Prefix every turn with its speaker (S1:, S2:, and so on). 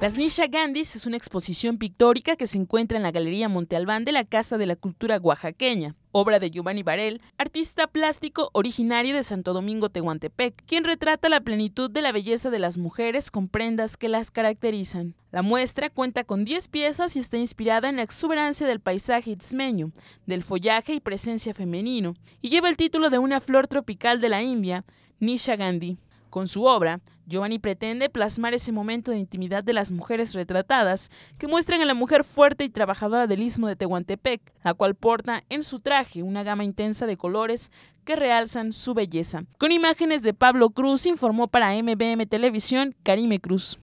S1: Las Nisha Gandhis es una exposición pictórica que se encuentra en la Galería Monte Albán de la Casa de la Cultura Oaxaqueña, obra de Giovanni Varel, artista plástico originario de Santo Domingo Tehuantepec, quien retrata la plenitud de la belleza de las mujeres con prendas que las caracterizan. La muestra cuenta con 10 piezas y está inspirada en la exuberancia del paisaje itzmeño, del follaje y presencia femenino, y lleva el título de una flor tropical de la India, Nisha Gandhi. Con su obra, Giovanni pretende plasmar ese momento de intimidad de las mujeres retratadas que muestran a la mujer fuerte y trabajadora del istmo de Tehuantepec, la cual porta en su traje una gama intensa de colores que realzan su belleza. Con imágenes de Pablo Cruz informó para MBM Televisión Karime Cruz.